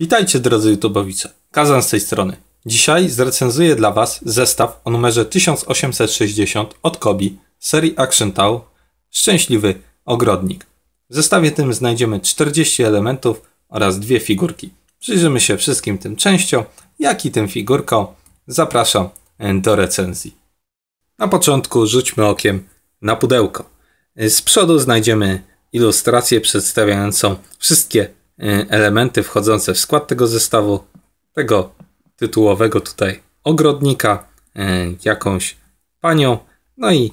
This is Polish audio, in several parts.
Witajcie drodzy YouTubeowicze, Kazan z tej strony. Dzisiaj zrecenzuję dla Was zestaw o numerze 1860 od Kobi serii Action Tau Szczęśliwy Ogrodnik. W zestawie tym znajdziemy 40 elementów oraz dwie figurki. Przyjrzymy się wszystkim tym częściom, jak i tym figurkom. Zapraszam e, do recenzji. Na początku rzućmy okiem na pudełko. E, z przodu znajdziemy ilustrację przedstawiającą wszystkie Y, elementy wchodzące w skład tego zestawu, tego tytułowego tutaj ogrodnika, y, jakąś panią, no i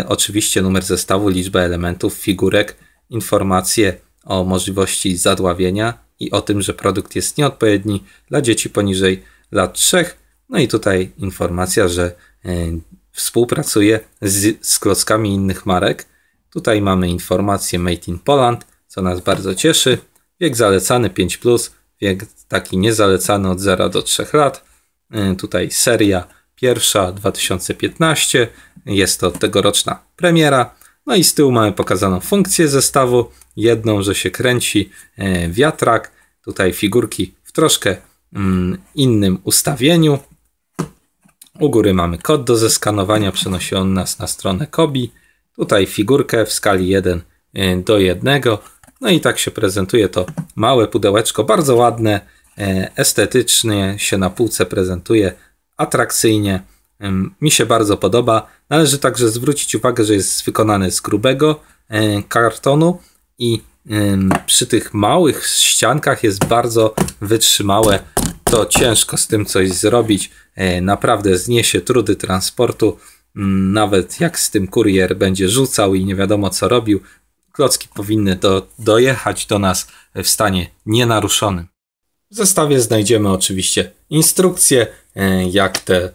y, oczywiście numer zestawu, liczbę elementów, figurek, informacje o możliwości zadławienia i o tym, że produkt jest nieodpowiedni dla dzieci poniżej lat 3. No i tutaj informacja, że współpracuje z, z klockami innych marek. Tutaj mamy informację Made in Poland, co nas bardzo cieszy. Wiek zalecany 5, wiek taki niezalecany od 0 do 3 lat. E, tutaj seria pierwsza 2015, jest to tegoroczna premiera. No i z tyłu mamy pokazaną funkcję zestawu. Jedną, że się kręci e, wiatrak, tutaj figurki w troszkę mm, innym ustawieniu. U góry mamy kod do zeskanowania, przenosi on nas na stronę Kobi. Tutaj figurkę w skali 1 e, do 1 no i tak się prezentuje to małe pudełeczko, bardzo ładne, e, estetycznie się na półce prezentuje, atrakcyjnie. Mi się bardzo podoba. Należy także zwrócić uwagę, że jest wykonany z grubego e, kartonu i przy tych małych ściankach jest bardzo wytrzymałe. To ciężko z tym coś zrobić. E, naprawdę zniesie trudy transportu. Mm, nawet jak z tym kurier będzie rzucał i nie wiadomo co robił, klocki powinny do, dojechać do nas w stanie nienaruszonym. W zestawie znajdziemy oczywiście instrukcję, e, jak ten e,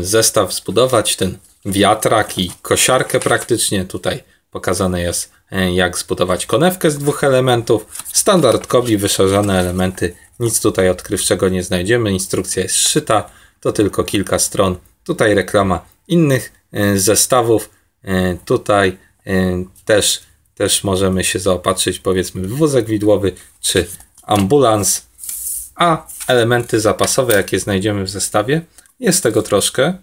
zestaw zbudować, ten wiatrak i kosiarkę praktycznie. Tutaj pokazane jest, e, jak zbudować konewkę z dwóch elementów. Standard kobi, wyszarzane elementy, nic tutaj odkrywczego nie znajdziemy. Instrukcja jest szyta, to tylko kilka stron. Tutaj reklama innych zestawów. Tutaj też też możemy się zaopatrzyć powiedzmy w wózek widłowy czy ambulans, a elementy zapasowe, jakie znajdziemy w zestawie, jest tego troszkę.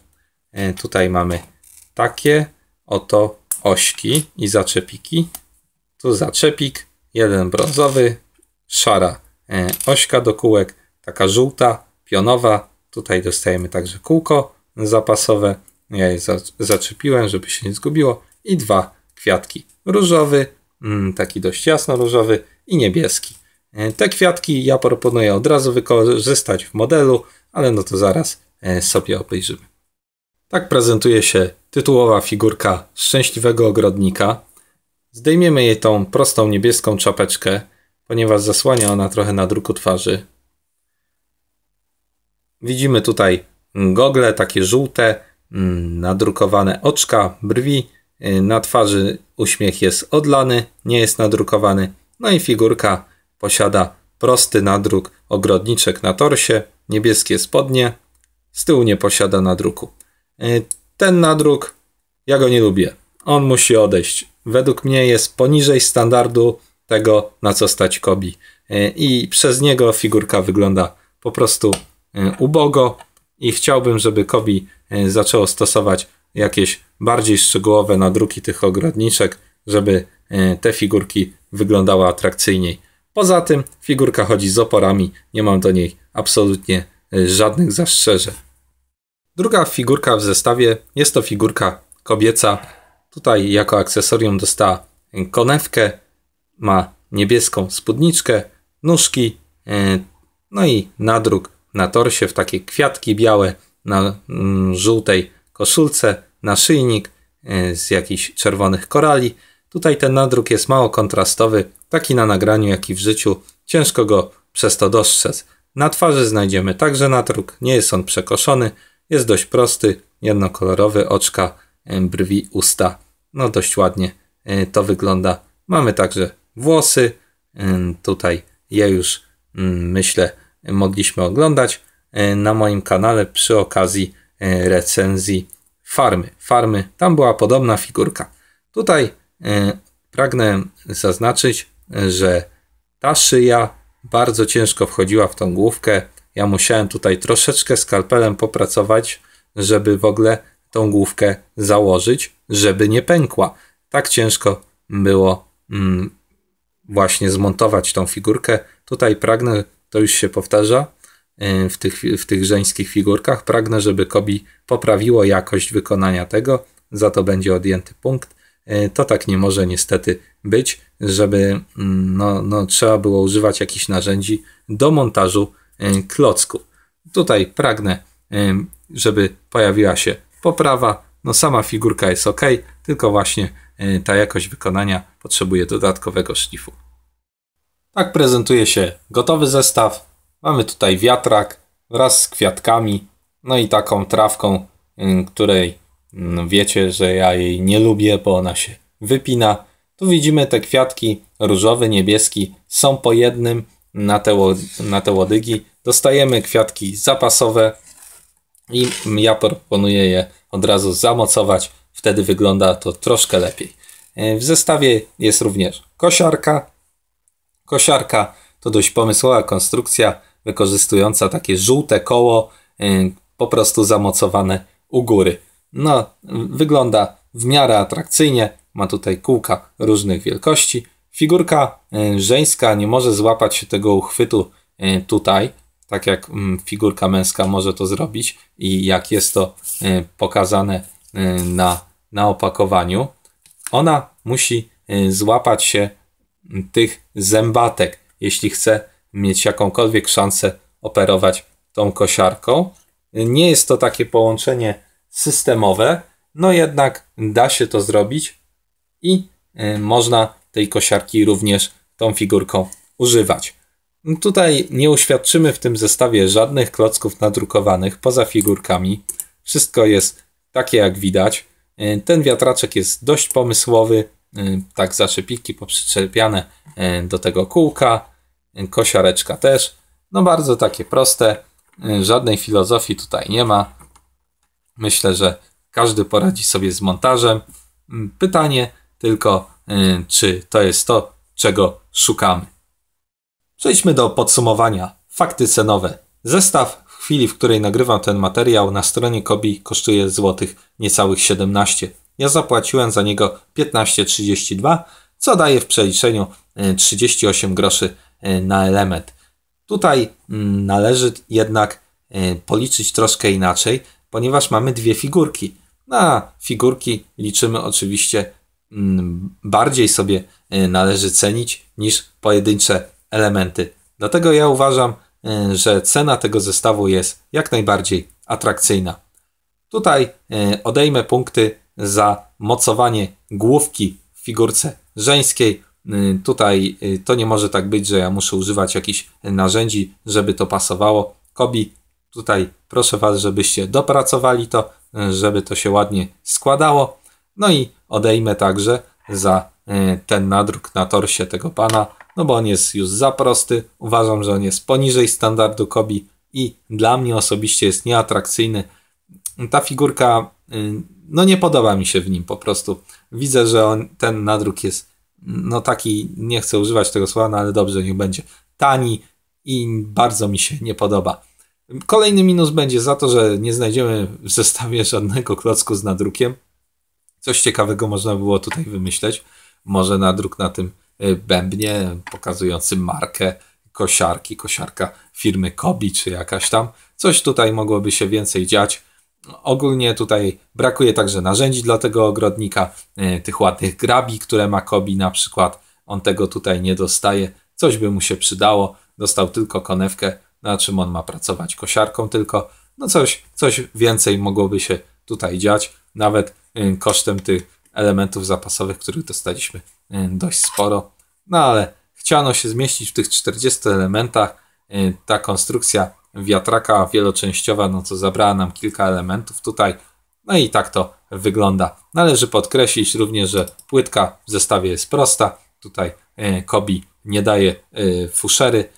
E, tutaj mamy takie oto ośki i zaczepiki. Tu zaczepik, jeden brązowy, szara e, ośka do kółek, taka żółta, pionowa. Tutaj dostajemy także kółko zapasowe. Ja je zaczepiłem, żeby się nie zgubiło. I dwa kwiatki. Różowy, mm, taki dość jasno różowy i niebieski. E, te kwiatki ja proponuję od razu wykorzystać w modelu, ale no to zaraz e, sobie obejrzymy. Tak prezentuje się tytułowa figurka szczęśliwego ogrodnika. Zdejmiemy jej tą prostą niebieską czapeczkę, ponieważ zasłania ona trochę na druku twarzy. Widzimy tutaj gogle, takie żółte, mm, nadrukowane oczka, brwi, Y, na twarzy uśmiech jest odlany, nie jest nadrukowany. No i figurka posiada prosty nadruk, ogrodniczek na torsie, niebieskie spodnie. Z tyłu nie posiada nadruku. Y, ten nadruk, ja go nie lubię. On musi odejść. Według mnie jest poniżej standardu tego, na co stać Kobi. Y, I przez niego figurka wygląda po prostu ubogo i chciałbym, żeby Kobi zaczęło stosować jakieś bardziej szczegółowe nadruki tych ogrodniczek, żeby e, te figurki wyglądały atrakcyjniej. Poza tym figurka chodzi z oporami, nie mam do niej absolutnie e, żadnych zastrzeżeń. Druga figurka w zestawie jest to figurka kobieca. Tutaj jako akcesorium dostała e, konewkę, ma niebieską spódniczkę, nóżki, no i nadruk na torsie w takie kwiatki białe na mm, żółtej koszulce naszyjnik e, z jakichś czerwonych korali. Tutaj ten nadruk jest mało kontrastowy, taki na nagraniu, jak i w życiu. Ciężko go przez to dostrzec. Na twarzy znajdziemy także nadruk, nie jest on przekoszony, jest dość prosty, jednokolorowy, oczka, e, brwi, usta. No dość ładnie e, to wygląda. Mamy także włosy, tutaj je już mm, myślę mogliśmy oglądać na moim kanale przy okazji recenzji farmy. Farmy, tam była podobna figurka. Tutaj e, pragnę zaznaczyć, e, że ta szyja bardzo ciężko wchodziła w tą główkę. Ja musiałem tutaj troszeczkę skalpelem popracować, żeby w ogóle tą główkę założyć, żeby nie pękła. Tak ciężko było mm, właśnie zmontować tą figurkę. Tutaj pragnę, to już się powtarza, w tych, w tych żeńskich figurkach. Pragnę, żeby Kobi poprawiło jakość wykonania tego, za to będzie odjęty punkt. E, to tak nie może niestety być, żeby mm, no, no, trzeba było używać jakichś narzędzi do montażu e, klocku. Tutaj pragnę, e, żeby pojawiła się poprawa. No sama figurka jest ok, tylko właśnie ta jakość wykonania potrzebuje dodatkowego szlifu. Tak prezentuje się gotowy zestaw. Mamy tutaj wiatrak wraz z kwiatkami, no i taką trawką, mm, której mm, wiecie, że ja jej nie lubię, bo ona się wypina. Tu widzimy te kwiatki różowy, niebieski, są po jednym na te, na te łodygi. Dostajemy kwiatki zapasowe i ja proponuję je od razu zamocować. Wtedy wygląda to troszkę lepiej. E, w zestawie jest również kosiarka. Kosiarka to dość pomysłowa konstrukcja, wykorzystująca takie żółte koło y, po prostu zamocowane u góry. No, wygląda w miarę atrakcyjnie, ma tutaj kółka różnych wielkości. Figurka y, żeńska nie może złapać się tego uchwytu y, tutaj, tak jak mm, figurka męska może to zrobić i jak jest to pokazane na, na opakowaniu. Ona musi złapać się mm, tych zębatek, jeśli chce mieć jakąkolwiek szansę operować tą kosiarką. Nie jest to takie połączenie systemowe, no jednak da się to zrobić i y, można tej kosiarki również tą figurką używać. Tutaj nie uświadczymy w tym zestawie żadnych klocków nadrukowanych poza figurkami. Wszystko jest takie jak widać. Y, ten wiatraczek jest dość pomysłowy, y, tak zaczepiki poprzyczepiane do tego kółka kosiareczka też. No bardzo takie proste, y, żadnej filozofii tutaj nie ma. Myślę, że każdy poradzi sobie z montażem. Mm, pytanie tylko, y, czy to jest to, czego szukamy. Przejdźmy do podsumowania. Fakty cenowe. Zestaw w chwili, w której nagrywam ten materiał, na stronie Kobi kosztuje złotych niecałych 17. Ja zapłaciłem za niego 15,32, co daje w przeliczeniu 38 y, groszy Y, na element. Tutaj mm, należy jednak y, policzyć troszkę inaczej, ponieważ mamy dwie figurki. Na figurki liczymy oczywiście mm, bardziej sobie y, należy cenić niż pojedyncze elementy. Dlatego ja uważam, że cena tego zestawu jest jak najbardziej atrakcyjna. Tutaj odejmę punkty za mocowanie główki w figurce żeńskiej Y, tutaj y, to nie może tak być, że ja muszę używać jakichś narzędzi, żeby to pasowało. Kobi, tutaj proszę Was, żebyście dopracowali to, y, żeby to się ładnie składało. No i odejmę także za ten nadruk na torsie tego pana, no bo on jest już za prosty. Uważam, że on jest poniżej standardu Kobi i dla mnie osobiście jest nieatrakcyjny. Ta figurka, no nie podoba mi się w nim po prostu. Widzę, że on, ten nadruk jest no taki, nie chcę używać tego słowa, no ale dobrze, niech będzie tani i bardzo mi się nie podoba. Kolejny minus będzie za to, że nie znajdziemy w zestawie żadnego klocku z nadrukiem. Coś ciekawego można było tutaj wymyśleć. Może nadruk na tym y, bębnie pokazujący markę kosiarki, kosiarka firmy Kobi czy jakaś tam. Coś tutaj mogłoby się więcej dziać. Ogólnie tutaj brakuje także narzędzi dla tego ogrodnika, e, tych ładnych grabi, które ma Kobi na przykład. On tego tutaj nie dostaje. Coś by mu się przydało. Dostał tylko konewkę, na czym on ma pracować kosiarką tylko. No coś, coś więcej mogłoby się tutaj dziać, nawet e, kosztem tych elementów zapasowych, których dostaliśmy e, dość sporo. No ale chciano się zmieścić w tych 40 elementach. Ta konstrukcja wiatraka wieloczęściowa, no co zabrała nam kilka elementów tutaj. No i tak to wygląda. Należy podkreślić również, że płytka w zestawie jest prosta. Tutaj e, Kobi nie daje e, fuszery.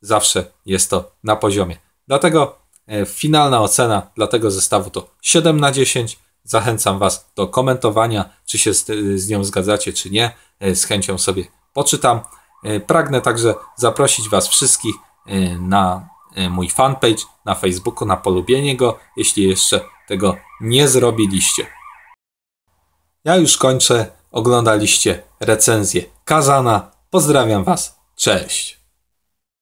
Zawsze jest to na poziomie. Dlatego e, finalna ocena dla tego zestawu to 7 na 10. Zachęcam Was do komentowania, czy się z, z nią zgadzacie, czy nie. Z chęcią sobie poczytam. Pragnę także zaprosić Was wszystkich na Y, mój fanpage na Facebooku, na polubienie go, jeśli jeszcze tego nie zrobiliście. Ja już kończę. Oglądaliście recenzję Kazana. Pozdrawiam Was. Cześć.